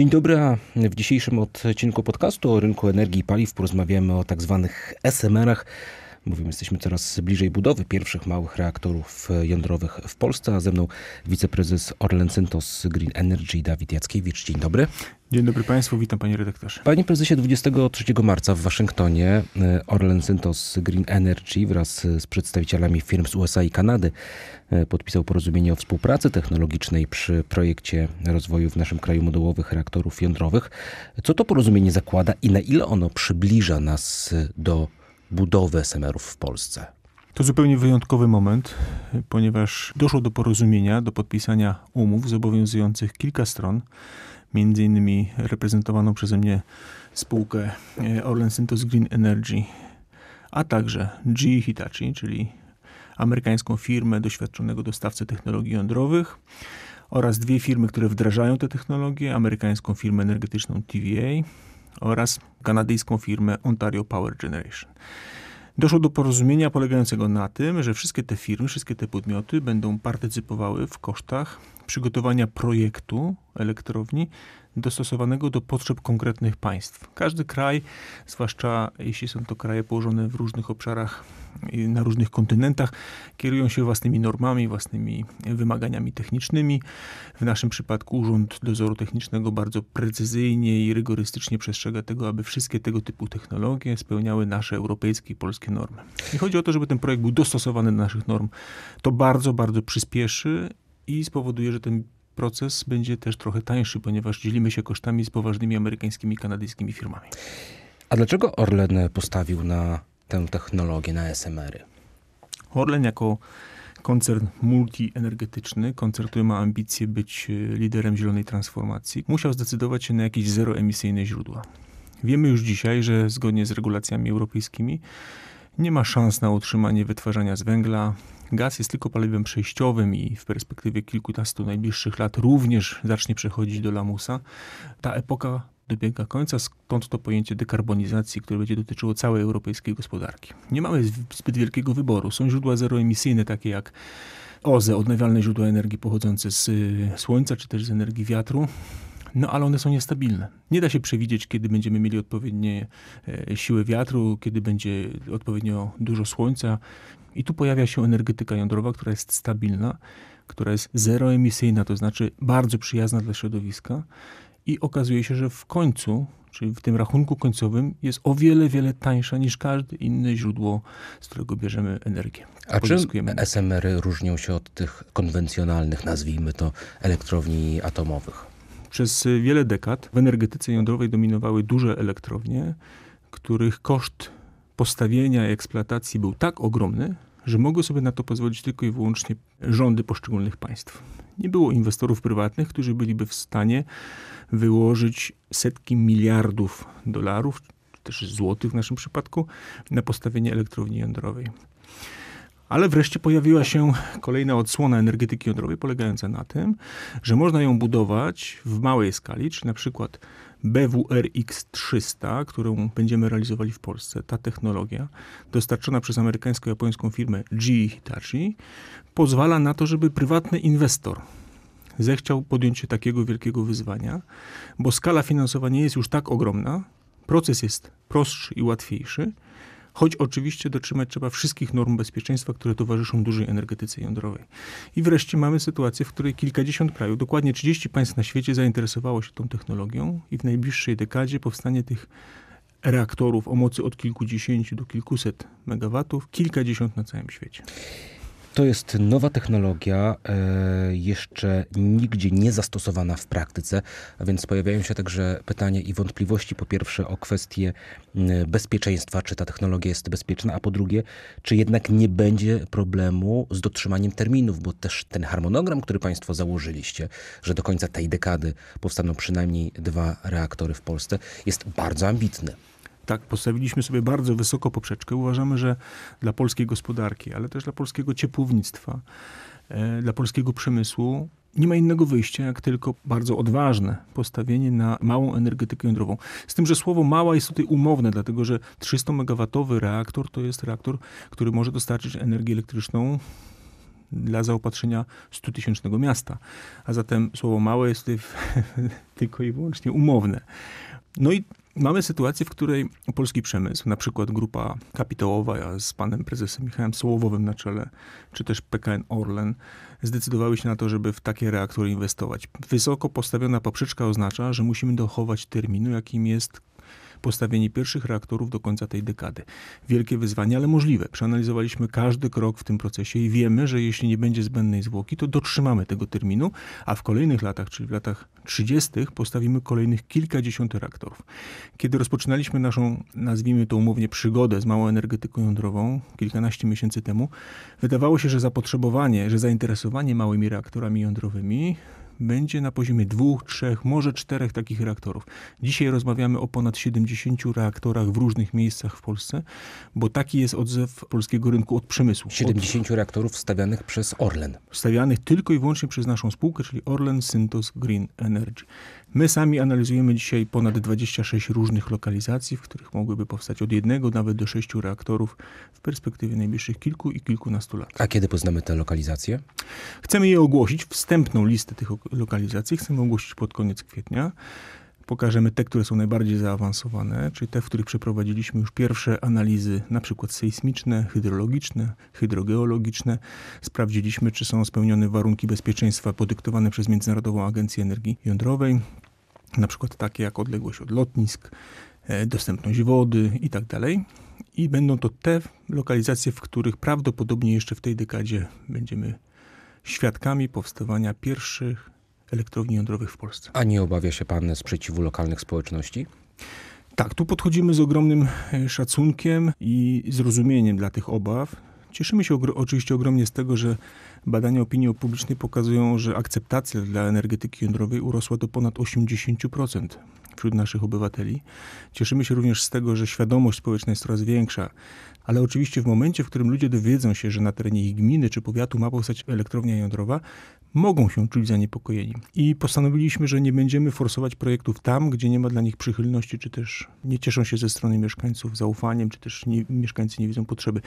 Dzień dobry. W dzisiejszym odcinku podcastu o rynku energii i paliw porozmawiamy o tak zwanych SMR-ach. Mówimy, jesteśmy coraz bliżej budowy pierwszych małych reaktorów e, jądrowych w Polsce. A ze mną wiceprezes Orlen Syntos Green Energy Dawid Jackiewicz. Dzień dobry. Dzień dobry Państwu, witam Panie Redaktorze. Panie Prezesie, 23 marca w Waszyngtonie e, Orlen Syntos Green Energy wraz e, z przedstawicielami firm z USA i Kanady podpisał porozumienie o współpracy technologicznej przy projekcie rozwoju w naszym kraju modułowych reaktorów jądrowych. Co to porozumienie zakłada i na ile ono przybliża nas do budowę SMR-ów w Polsce. To zupełnie wyjątkowy moment, ponieważ doszło do porozumienia, do podpisania umów zobowiązujących kilka stron, między innymi reprezentowaną przeze mnie spółkę e, Orlen Synthos Green Energy, a także GE Hitachi, czyli amerykańską firmę doświadczonego dostawcy technologii jądrowych oraz dwie firmy, które wdrażają te technologie, amerykańską firmę energetyczną TVA oraz kanadyjską firmę Ontario Power Generation. Doszło do porozumienia polegającego na tym, że wszystkie te firmy, wszystkie te podmioty będą partycypowały w kosztach przygotowania projektu elektrowni dostosowanego do potrzeb konkretnych państw. Każdy kraj, zwłaszcza jeśli są to kraje położone w różnych obszarach, na różnych kontynentach, kierują się własnymi normami, własnymi wymaganiami technicznymi. W naszym przypadku Urząd Dozoru Technicznego bardzo precyzyjnie i rygorystycznie przestrzega tego, aby wszystkie tego typu technologie spełniały nasze europejskie i polskie normy. I chodzi o to, żeby ten projekt był dostosowany do naszych norm. To bardzo, bardzo przyspieszy i spowoduje, że ten proces będzie też trochę tańszy, ponieważ dzielimy się kosztami z poważnymi amerykańskimi, kanadyjskimi firmami. A dlaczego Orlen postawił na tę technologię, na SMR-y? Orlen jako koncern multienergetyczny, koncern, który ma ambicje być y, liderem zielonej transformacji, musiał zdecydować się na jakieś zeroemisyjne źródła. Wiemy już dzisiaj, że zgodnie z regulacjami europejskimi nie ma szans na utrzymanie wytwarzania z węgla. Gaz jest tylko paliwem przejściowym i w perspektywie kilkunastu najbliższych lat również zacznie przechodzić do lamusa. Ta epoka dobiega końca, stąd to pojęcie dekarbonizacji, które będzie dotyczyło całej europejskiej gospodarki. Nie mamy zbyt wielkiego wyboru. Są źródła zeroemisyjne, takie jak OZE, odnawialne źródła energii pochodzące z y, słońca czy też z energii wiatru no ale one są niestabilne. Nie da się przewidzieć, kiedy będziemy mieli odpowiednie e, siły wiatru, kiedy będzie odpowiednio dużo słońca. I tu pojawia się energetyka jądrowa, która jest stabilna, która jest zeroemisyjna, to znaczy bardzo przyjazna dla środowiska. I okazuje się, że w końcu, czyli w tym rachunku końcowym, jest o wiele, wiele tańsza niż każde inne źródło, z którego bierzemy energię. A czym SMR-y różnią się od tych konwencjonalnych, nazwijmy to, elektrowni atomowych? Przez wiele dekad w energetyce jądrowej dominowały duże elektrownie, których koszt postawienia i eksploatacji był tak ogromny, że mogły sobie na to pozwolić tylko i wyłącznie rządy poszczególnych państw. Nie było inwestorów prywatnych, którzy byliby w stanie wyłożyć setki miliardów dolarów, czy też złotych w naszym przypadku, na postawienie elektrowni jądrowej. Ale wreszcie pojawiła się kolejna odsłona energetyki jądrowej, polegająca na tym, że można ją budować w małej skali, czy na przykład BWRX-300, którą będziemy realizowali w Polsce. Ta technologia, dostarczona przez amerykańsko-japońską firmę GE Hitachi, pozwala na to, żeby prywatny inwestor zechciał podjąć się takiego wielkiego wyzwania, bo skala finansowania jest już tak ogromna, proces jest prostszy i łatwiejszy, choć oczywiście dotrzymać trzeba wszystkich norm bezpieczeństwa, które towarzyszą dużej energetyce jądrowej. I wreszcie mamy sytuację, w której kilkadziesiąt krajów, dokładnie 30 państw na świecie zainteresowało się tą technologią i w najbliższej dekadzie powstanie tych reaktorów o mocy od kilkudziesięciu do kilkuset megawatów, kilkadziesiąt na całym świecie. To jest nowa technologia, e, jeszcze nigdzie nie zastosowana w praktyce, a więc pojawiają się także pytania i wątpliwości. Po pierwsze o kwestię bezpieczeństwa, czy ta technologia jest bezpieczna, a po drugie, czy jednak nie będzie problemu z dotrzymaniem terminów, bo też ten harmonogram, który Państwo założyliście, że do końca tej dekady powstaną przynajmniej dwa reaktory w Polsce, jest bardzo ambitny. Tak, postawiliśmy sobie bardzo wysoko poprzeczkę. Uważamy, że dla polskiej gospodarki, ale też dla polskiego ciepłownictwa, e, dla polskiego przemysłu nie ma innego wyjścia, jak tylko bardzo odważne postawienie na małą energetykę jądrową. Z tym, że słowo mała jest tutaj umowne, dlatego że 300 megawatowy reaktor to jest reaktor, który może dostarczyć energię elektryczną dla zaopatrzenia 100 tysięcznego miasta. A zatem słowo małe jest tutaj tylko i wyłącznie umowne. No i Mamy sytuację, w której polski przemysł, na przykład grupa kapitałowa ja z panem prezesem Michałem Sołowowym na czele, czy też PKN Orlen, zdecydowały się na to, żeby w takie reaktory inwestować. Wysoko postawiona poprzeczka oznacza, że musimy dochować terminu, jakim jest postawienie pierwszych reaktorów do końca tej dekady. Wielkie wyzwanie, ale możliwe. Przeanalizowaliśmy każdy krok w tym procesie i wiemy, że jeśli nie będzie zbędnej zwłoki, to dotrzymamy tego terminu, a w kolejnych latach, czyli w latach 30., postawimy kolejnych kilkadziesiąt reaktorów. Kiedy rozpoczynaliśmy naszą, nazwijmy to umownie, przygodę z małą energetyką jądrową kilkanaście miesięcy temu, wydawało się, że zapotrzebowanie, że zainteresowanie małymi reaktorami jądrowymi będzie na poziomie dwóch, trzech, może czterech takich reaktorów. Dzisiaj rozmawiamy o ponad 70 reaktorach w różnych miejscach w Polsce, bo taki jest odzew polskiego rynku od przemysłu. 70 od... reaktorów stawianych przez Orlen. Stawianych tylko i wyłącznie przez naszą spółkę, czyli Orlen Syntos Green Energy. My sami analizujemy dzisiaj ponad 26 różnych lokalizacji, w których mogłyby powstać od jednego nawet do sześciu reaktorów w perspektywie najbliższych kilku i kilkunastu lat. A kiedy poznamy te lokalizacje? Chcemy je ogłosić, wstępną listę tych lokalizacji chcemy ogłosić pod koniec kwietnia. Pokażemy te, które są najbardziej zaawansowane, czyli te, w których przeprowadziliśmy już pierwsze analizy, na przykład sejsmiczne, hydrologiczne, hydrogeologiczne. Sprawdziliśmy, czy są spełnione warunki bezpieczeństwa podyktowane przez Międzynarodową Agencję Energii Jądrowej, na przykład takie jak odległość od lotnisk, e, dostępność wody itd. Tak I będą to te lokalizacje, w których prawdopodobnie jeszcze w tej dekadzie będziemy świadkami powstawania pierwszych elektrowni jądrowych w Polsce. A nie obawia się pan sprzeciwu lokalnych społeczności? Tak, tu podchodzimy z ogromnym e, szacunkiem i zrozumieniem dla tych obaw. Cieszymy się oczywiście ogromnie z tego, że badania opinii publicznej pokazują, że akceptacja dla energetyki jądrowej urosła do ponad 80% wśród naszych obywateli. Cieszymy się również z tego, że świadomość społeczna jest coraz większa, ale oczywiście w momencie, w którym ludzie dowiedzą się, że na terenie ich gminy czy powiatu ma powstać elektrownia jądrowa, mogą się czuć zaniepokojeni. I postanowiliśmy, że nie będziemy forsować projektów tam, gdzie nie ma dla nich przychylności, czy też nie cieszą się ze strony mieszkańców zaufaniem, czy też nie, mieszkańcy nie widzą potrzeby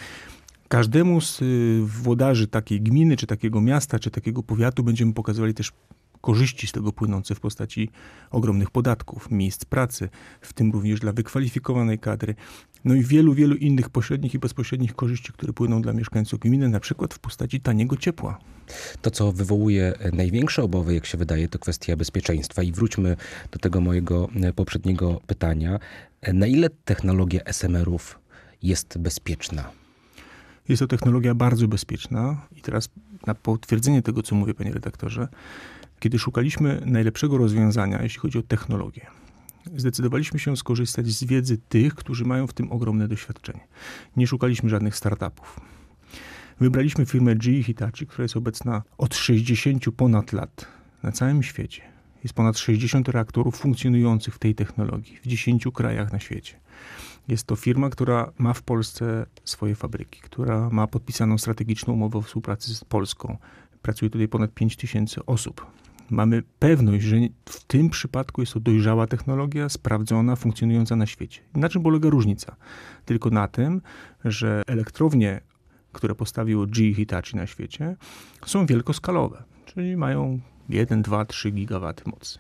każdemu z y, włodarzy takiej gminy, czy takiego miasta, czy takiego powiatu będziemy pokazywali też korzyści z tego płynące w postaci ogromnych podatków, miejsc pracy, w tym również dla wykwalifikowanej kadry, no i wielu, wielu innych pośrednich i bezpośrednich korzyści, które płyną dla mieszkańców gminy, na przykład w postaci taniego ciepła. To, co wywołuje e, największe obawy, jak się wydaje, to kwestia bezpieczeństwa. I wróćmy do tego mojego e, poprzedniego pytania. E, na ile technologia SMR-ów jest bezpieczna? Jest to technologia bardzo bezpieczna i teraz na potwierdzenie tego, co mówię, panie redaktorze, kiedy szukaliśmy najlepszego rozwiązania, jeśli chodzi o technologię, zdecydowaliśmy się skorzystać z wiedzy tych, którzy mają w tym ogromne doświadczenie. Nie szukaliśmy żadnych startupów. Wybraliśmy firmę GE Hitachi, która jest obecna od 60 ponad lat na całym świecie. Jest ponad 60 reaktorów funkcjonujących w tej technologii w 10 krajach na świecie. Jest to firma, która ma w Polsce swoje fabryki, która ma podpisaną strategiczną umowę o współpracy z Polską. Pracuje tutaj ponad 5 tysięcy osób mamy pewność, że w tym przypadku jest to dojrzała technologia, sprawdzona, funkcjonująca na świecie. Na czym polega różnica? Tylko na tym, że elektrownie, które postawiło G Hitachi na świecie, są wielkoskalowe, czyli mają 1, 2, 3 gigawaty mocy.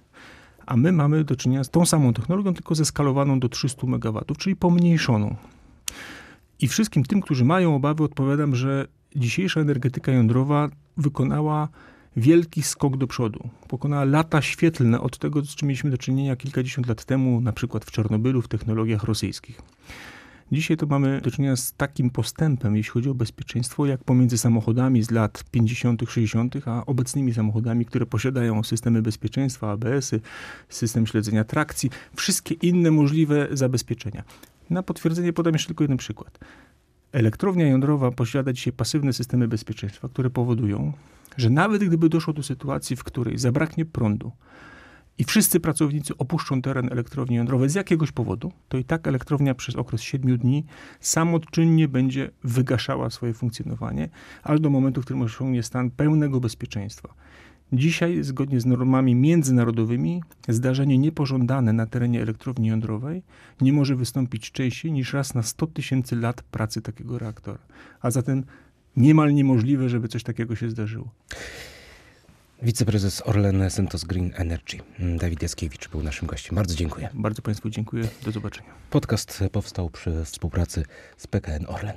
A my mamy do czynienia z tą samą technologią, tylko zeskalowaną do 300 megawatów, czyli pomniejszoną. I wszystkim tym, którzy mają obawy, odpowiadam, że dzisiejsza energetyka jądrowa wykonała wielki skok do przodu. Pokonała lata świetlne od tego, z czym mieliśmy do czynienia kilkadziesiąt lat temu, na przykład w Czarnobylu, w technologiach rosyjskich. Dzisiaj to mamy do czynienia z takim postępem, jeśli chodzi o bezpieczeństwo, jak pomiędzy samochodami z lat 50., 60., a obecnymi samochodami, które posiadają systemy bezpieczeństwa, ABS-y, system śledzenia trakcji, wszystkie inne możliwe zabezpieczenia. Na potwierdzenie podam jeszcze tylko jeden przykład. Elektrownia jądrowa posiada dzisiaj pasywne systemy bezpieczeństwa, które powodują, że nawet gdyby doszło do sytuacji, w której zabraknie prądu i wszyscy pracownicy opuszczą teren elektrowni jądrowej z jakiegoś powodu, to i tak elektrownia przez okres 7 dni samoczynnie będzie wygaszała swoje funkcjonowanie, aż do momentu, w którym osiągnie stan pełnego bezpieczeństwa. Dzisiaj, zgodnie z normami międzynarodowymi, zdarzenie niepożądane na terenie elektrowni jądrowej nie może wystąpić częściej niż raz na 100 tysięcy lat pracy takiego reaktora. A zatem niemal niemożliwe, żeby coś takiego się zdarzyło. Wiceprezes Orlen Sentos Green Energy, Dawid Jaskiewicz był naszym gościem. Bardzo dziękuję. Bardzo Państwu dziękuję. Do zobaczenia. Podcast powstał przy współpracy z PKN Orlen.